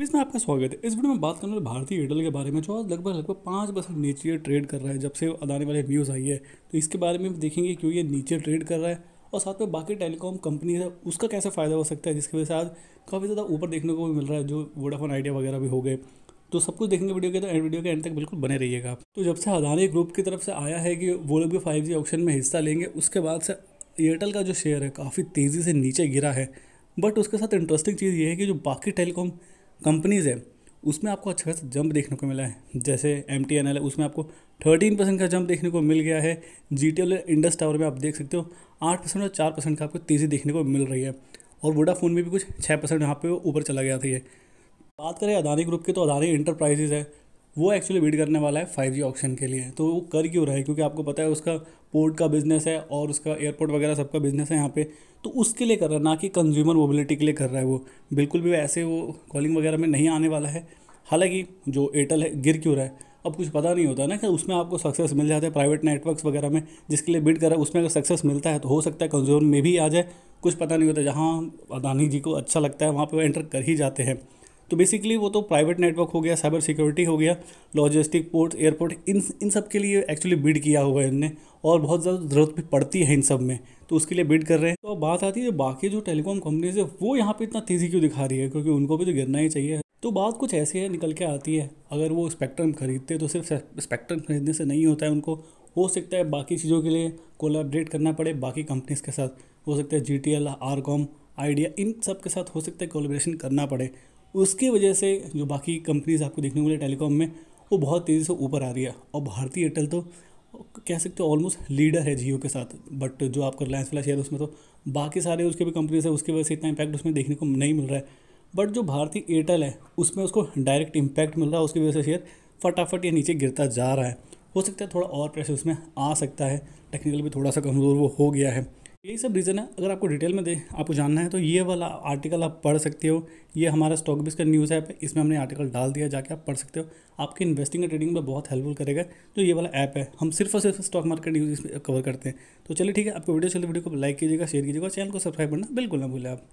इसमें आपका स्वागत है इस वीडियो में बात करने वाले भारतीय एयरटेल के बारे में जो आज लगभग लगभग पाँच परसेंट नीचे ट्रेड कर रहा है जब से अदानी वाले न्यूज़ आई है तो इसके बारे में भी देखेंगे क्यों ये नीचे ट्रेड कर रहा है और साथ में बाकी टेलीकॉम कंपनी है उसका कैसे फ़ायदा हो सकता है जिसकी वजह से आज काफ़ी ज़्यादा ऊपर देखने को भी मिल रहा है जो वोडाफोन आइडिया वगैरह भी हो गए तो सब कुछ देखेंगे वीडियो के तो एंड वीडियो के एंड तक बिल्कुल बने रहिएगा तो जब से अदानी ग्रुप की तरफ से आया है कि वो लोग भी फाइव जी ऑप्शन में हिस्सा लेंगे उसके बाद से एयरटेल का जो शेयर है काफ़ी तेज़ी से नीचे गिरा है बट उसके साथ इंटरेस्टिंग चीज़ ये है कि जो बाकी टेलीकॉम कंपनीज़ है उसमें आपको अच्छा खासा जंप देखने को मिला है जैसे एम टी एन एल है उसमें आपको थर्टीन परसेंट का जंप देखने को मिल गया है G T L Indus tower में आप देख सकते हो आठ परसेंट और चार परसेंट का आपको तेज़ी देखने को मिल रही है और वोडाफोन में भी कुछ छः परसेंट यहाँ पर ऊपर चला गया था ये बात करें अदानी ग्रुप की तो अदानी इंटरप्राइजेज़ है वो एक्चुअली बीड करने वाला है फाइव जी ऑप्शन के लिए तो वो कर क्यों रहा है क्योंकि आपको पता है उसका पोर्ट का बिजनेस है और उसका एयरपोर्ट वगैरह सबका बिजनेस है यहाँ पे तो उसके लिए कर रहा है ना कि कंज्यूमर मोबिलिटी के लिए कर रहा है वो बिल्कुल भी ऐसे वो कॉलिंग वगैरह में नहीं आने वाला है हालांकि जो एयरटेल है गिर क्यों रहा है अब कुछ पता नहीं होता ना कि उसमें आपको सक्सेस मिल जाता है प्राइवेट नेटवर्क्स वगैरह में जिसके लिए बिड कर रहा है उसमें अगर सक्सेस मिलता है तो हो सकता है कंज्यूमर में भी आ जाए कुछ पता नहीं होता जहाँ अदानी जी को अच्छा लगता है वहाँ पर एंटर कर ही जाते हैं तो बेसिकली वो तो प्राइवेट नेटवर्क हो गया साइबर सिक्योरिटी हो गया लॉजिस्टिक पोर्ट एयरपोर्ट इन इन सब के लिए एक्चुअली बिड किया हुआ है इनने और बहुत ज़्यादा ज़रूरत भी पड़ती है इन सब में तो उसके लिए बिड कर रहे हैं तो अब बात आती है बाकी जो टेलीकॉम कंपनीज है वो यहाँ पर इतना तेज़ी क्यों दिखा रही है क्योंकि उनको भी तो गिरना ही चाहिए तो बात कुछ ऐसे है निकल के आती है अगर वो स्पेक्ट्रम खरीदते तो सिर्फ स्पेक्ट्रम खरीदने से नहीं होता है उनको हो सकता है बाकी चीज़ों के लिए कोलाबरेट करना पड़े बाकी कंपनीज के साथ हो सकता है G T L R com idea इन सब के साथ हो सकता है कोलाब्रेशन करना पड़े उसकी वजह से जो बाकी कंपनीज आपको देखने को मिले टेलीकॉम में वो बहुत तेज़ी से ऊपर आ रही है और भारतीय एयरटेल तो कह सकते हो ऑलमोस्ट लीडर है जियो के साथ बट जो आपका रिलायंस वाला शेयर उसमें तो बाकी सारे उसके भी कंपनीज है उसकी वजह से इतना इम्पैक्ट उसमें देखने को नहीं मिल रहा है बट जो भारतीय एयरटेल है उसमें उसको डायरेक्ट इम्पैक्ट मिल रहा है उसकी वजह से शेयर फटाफट ये नीचे गिरता जा रहा है हो सकता है थोड़ा और प्रेशर उसमें आ सकता है टेक्निकल भी थोड़ा सा कमज़ोर वो हो गया है यही सब रीज़न है अगर आपको डिटेल में दे आपको जानना है तो ये वाला आर्टिकल आप पढ़ सकते हो ये हमारा स्टॉक बिज का न्यूज़ ऐप है इसमें हमने आर्टिकल डाल दिया जाके आप पढ़ सकते हो आपके इन्वेस्टिंग और ट्रेडिंग में बहुत हेल्पफुल करेगा जो तो ये वाला ऐप है हम सिर्फ और सिर्फ स्टॉक मार्केट न्यूज़ इसमें कवर करते हैं तो चलिए ठीक है आपको वीडियो चलिए वीडियो को लाइक कीजिएगा शेयर कीजिएगा चैनल को सब्सक्राइब करना बिल्कुल ना भूलें आप